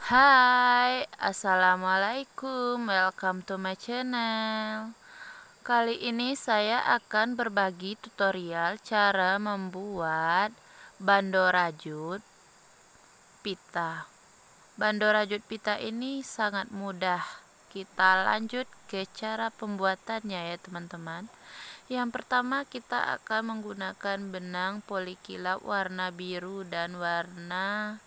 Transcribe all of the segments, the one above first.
Hai, Assalamualaikum, welcome to my channel Kali ini saya akan berbagi tutorial cara membuat bando rajut pita Bando rajut pita ini sangat mudah kita lanjut ke cara pembuatannya ya teman-teman yang pertama kita akan menggunakan benang polikilap warna biru dan warna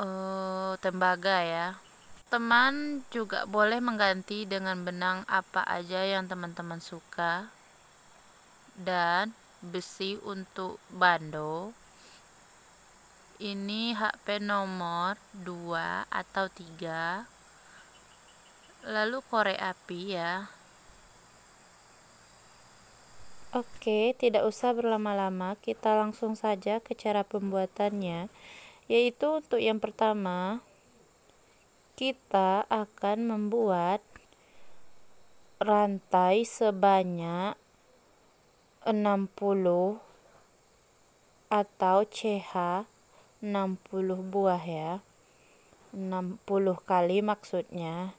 uh, tembaga ya teman juga boleh mengganti dengan benang apa aja yang teman-teman suka dan besi untuk bando ini HP nomor 2 atau 3 lalu korek api ya Oke, tidak usah berlama-lama, kita langsung saja ke cara pembuatannya. Yaitu untuk yang pertama, kita akan membuat rantai sebanyak 60 atau CH 60 buah ya. 60 kali maksudnya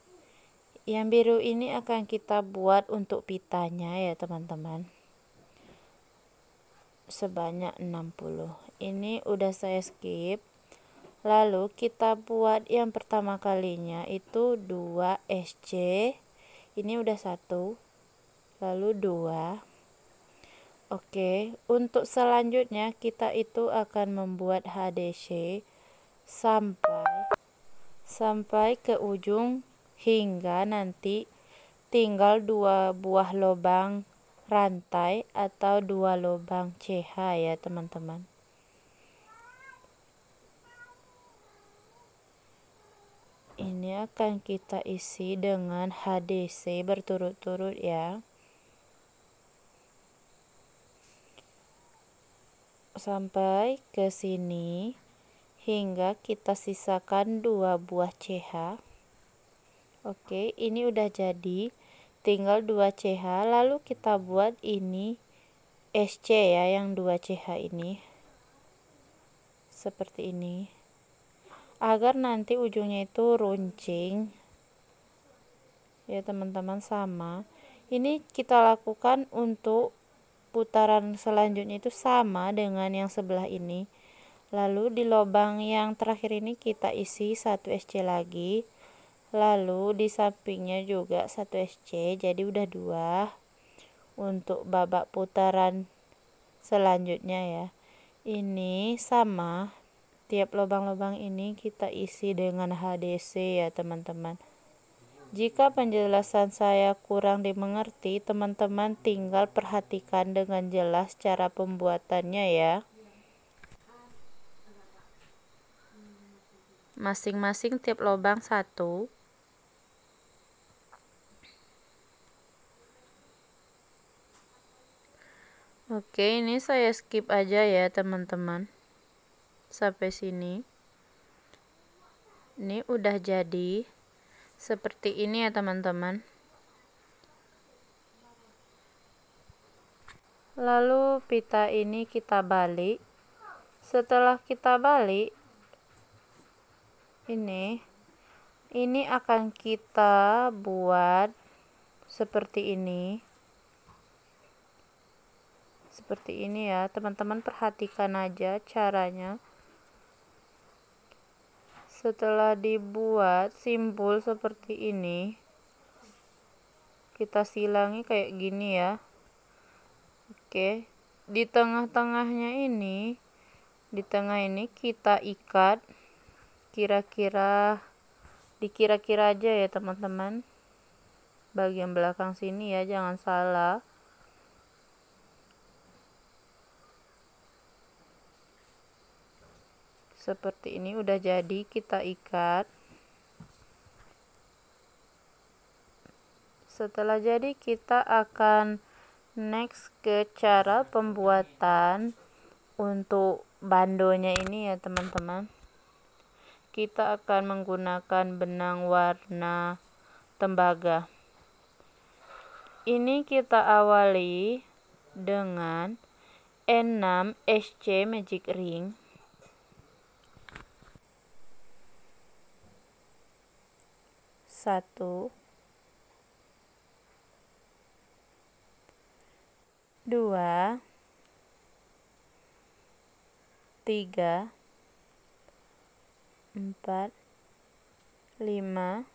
yang biru ini akan kita buat untuk pitanya ya teman-teman sebanyak 60 ini udah saya skip lalu kita buat yang pertama kalinya itu 2 SC ini udah satu lalu dua. Oke, untuk selanjutnya kita itu akan membuat HDC sampai sampai ke ujung hingga nanti tinggal dua buah lubang rantai atau dua lubang CH ya teman-teman ini akan kita isi dengan HDC berturut-turut ya sampai ke sini hingga kita sisakan dua buah CH Oke, ini udah jadi. Tinggal 2CH, lalu kita buat ini SC ya, yang 2CH ini. Seperti ini. Agar nanti ujungnya itu runcing. Ya, teman-teman sama. Ini kita lakukan untuk putaran selanjutnya itu sama dengan yang sebelah ini. Lalu di lubang yang terakhir ini kita isi 1 SC lagi lalu di sampingnya juga satu SC jadi udah dua untuk babak putaran selanjutnya ya ini sama tiap lubang-lubang ini kita isi dengan HDC ya teman-teman jika penjelasan saya kurang dimengerti, teman-teman tinggal perhatikan dengan jelas cara pembuatannya ya. Masing-masing tiap lubang satu, Oke, ini saya skip aja ya, teman-teman. Sampai sini. Ini udah jadi. Seperti ini ya, teman-teman. Lalu pita ini kita balik. Setelah kita balik ini ini akan kita buat seperti ini seperti ini ya teman-teman perhatikan aja caranya setelah dibuat simpul seperti ini kita silangi kayak gini ya oke di tengah-tengahnya ini di tengah ini kita ikat kira-kira dikira-kira aja ya teman-teman bagian belakang sini ya jangan salah seperti ini udah jadi kita ikat setelah jadi kita akan next ke cara pembuatan untuk bandonya ini ya teman-teman kita akan menggunakan benang warna tembaga ini kita awali dengan N6 SC magic ring satu dua tiga empat lima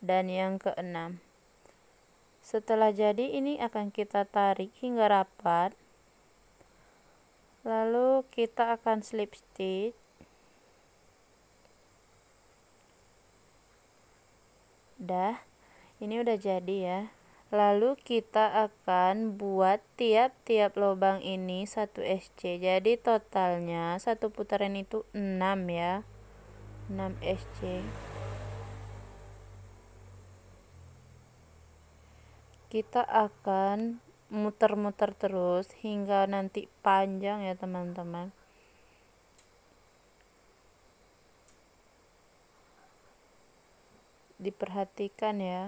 dan yang keenam setelah jadi ini akan kita tarik hingga rapat lalu kita akan slip stitch wadah ini udah jadi ya lalu kita akan buat tiap-tiap lubang ini satu SC jadi totalnya satu putaran itu 6 ya 6 SC kita akan muter-muter terus hingga nanti panjang ya teman-teman diperhatikan ya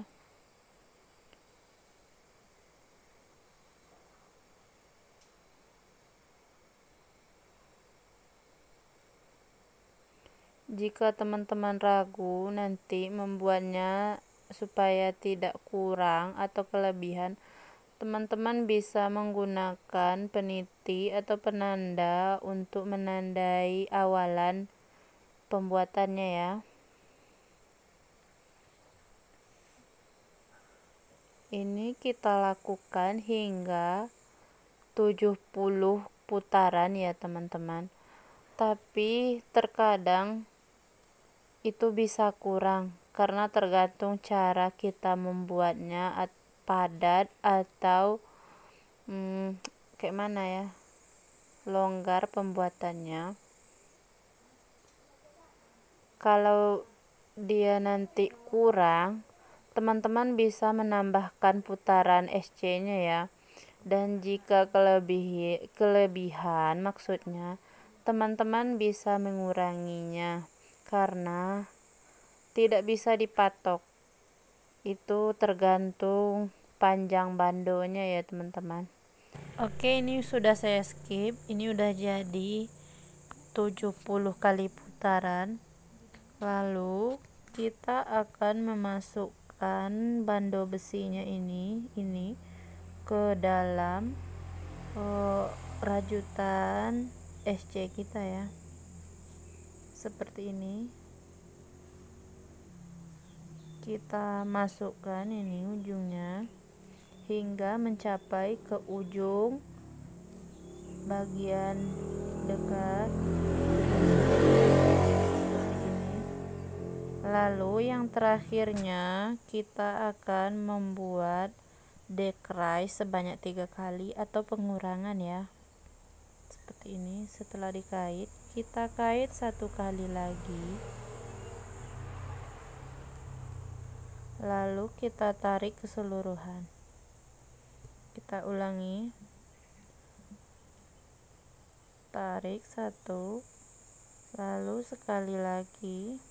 jika teman-teman ragu nanti membuatnya supaya tidak kurang atau kelebihan teman-teman bisa menggunakan peniti atau penanda untuk menandai awalan pembuatannya ya Ini kita lakukan hingga 70 putaran ya teman-teman. Tapi terkadang itu bisa kurang karena tergantung cara kita membuatnya padat atau hmm, kayak mana ya longgar pembuatannya kalau dia nanti kurang teman-teman bisa menambahkan putaran SC-nya ya. Dan jika kelebihi, kelebihan maksudnya teman-teman bisa menguranginya karena tidak bisa dipatok. Itu tergantung panjang bandonya ya teman-teman. Oke, ini sudah saya skip. Ini udah jadi 70 kali putaran. Lalu kita akan memasuk masukkan bando besinya ini ini ke dalam uh, rajutan SC kita ya seperti ini kita masukkan ini ujungnya hingga mencapai ke ujung bagian dekat lalu yang terakhirnya kita akan membuat decry sebanyak tiga kali atau pengurangan ya seperti ini setelah dikait kita kait satu kali lagi lalu kita tarik keseluruhan kita ulangi tarik satu lalu sekali lagi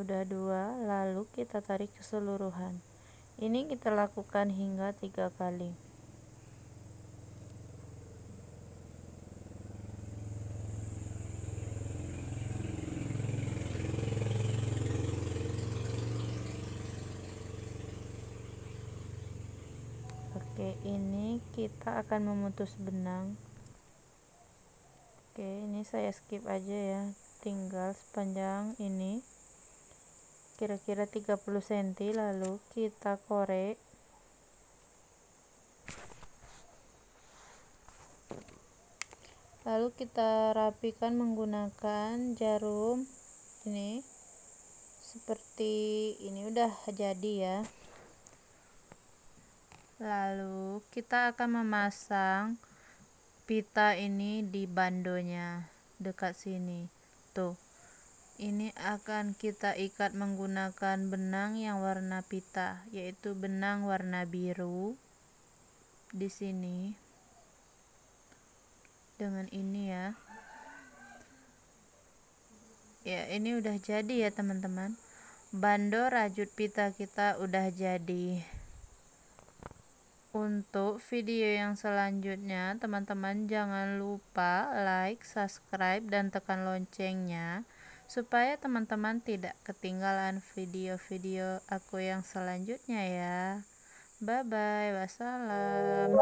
sudah dua lalu kita tarik keseluruhan ini kita lakukan hingga tiga kali Oke, ini kita akan memutus benang. Oke, ini saya skip aja ya. Tinggal sepanjang ini kira-kira 30 cm lalu kita korek lalu kita rapikan menggunakan jarum ini seperti ini udah jadi ya lalu kita akan memasang pita ini di bandonya dekat sini tuh ini akan kita ikat menggunakan benang yang warna pita yaitu benang warna biru di sini dengan ini ya ya ini udah jadi ya teman-teman bando rajut pita kita udah jadi untuk video yang selanjutnya teman-teman jangan lupa like subscribe dan tekan loncengnya supaya teman-teman tidak ketinggalan video-video aku yang selanjutnya ya. Bye bye, wassalam.